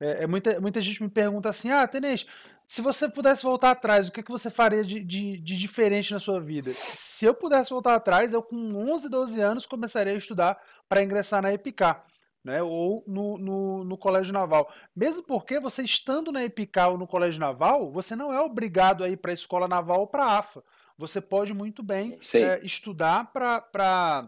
É, é, muita, muita gente me pergunta assim: ah, Tenente, se você pudesse voltar atrás, o que, é que você faria de, de, de diferente na sua vida? Se eu pudesse voltar atrás, eu com 11, 12 anos começaria a estudar para ingressar na EPICAR. Né, ou no, no, no, Colégio Naval. Mesmo porque você estando na EPICAR ou no Colégio Naval, você não é obrigado a ir para a Escola Naval ou para a AFA. Você pode muito bem é, estudar para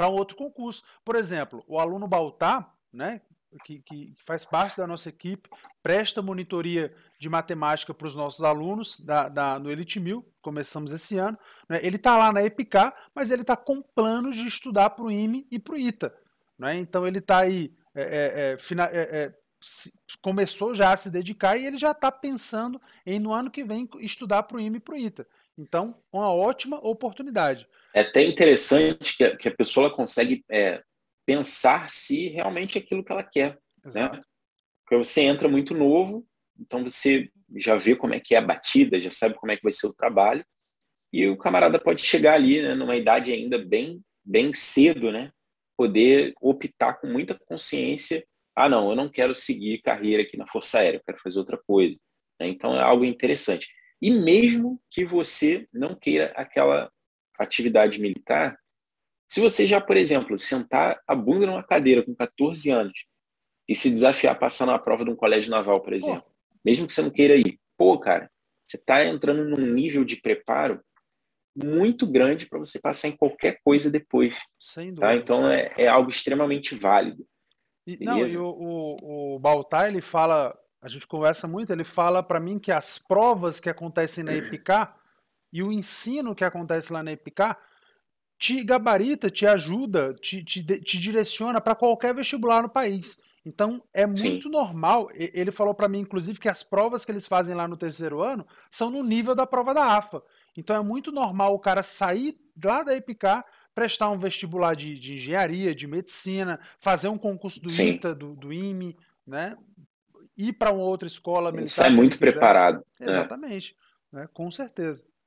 um outro concurso. Por exemplo, o aluno Baltar, né, que, que, faz parte da nossa equipe, presta monitoria de matemática para os nossos alunos da, da, no Elite Mil, começamos esse ano. Né? Ele está lá na EPICAR, mas ele está com planos de estudar para o IME e para o ITA. Né? Então ele está aí, é, é, é, fina, é, é começou já a se dedicar e ele já está pensando em no ano que vem estudar para o IME e para o ITA. Então, uma ótima oportunidade. É até interessante que a, que a pessoa consegue é, pensar se realmente é aquilo que ela quer. Né? Porque você entra muito novo, então você já vê como é que é a batida, já sabe como é que vai ser o trabalho, e o camarada pode chegar ali né, numa idade ainda bem, bem cedo, né? Poder optar com muita consciência, ah não, eu não quero seguir carreira aqui na Força Aérea, eu quero fazer outra coisa. Né? Então é algo interessante. E mesmo que você não queira aquela atividade militar, se você já, por exemplo, sentar a bunda numa cadeira com 14 anos e se desafiar a passar na prova de um colégio naval, por exemplo, mesmo que você não queira ir, pô, cara, você está entrando num nível de preparo muito grande para você passar em qualquer coisa depois. Sem tá? dúvida. Tá? Então é, é, algo extremamente válido. E, não, e o, o, o Baltar, ele fala, a gente conversa muito, ele fala para mim que as provas que acontecem na EPK uhum. e o ensino que acontece lá na EPK te gabarita, te ajuda, te, te, te direciona para qualquer vestibular no país. Então é muito Sim. normal. Ele falou para mim, inclusive, que as provas que eles fazem lá no terceiro ano são no nível da prova da AFA. Então é muito normal o cara sair lá da EPICAR, prestar um vestibular de, de, engenharia, de medicina, fazer um concurso do Sim. ITA, do, do IME, né? ir para uma outra escola. Ele Sai muito preparado. Né? Exatamente, né? com certeza.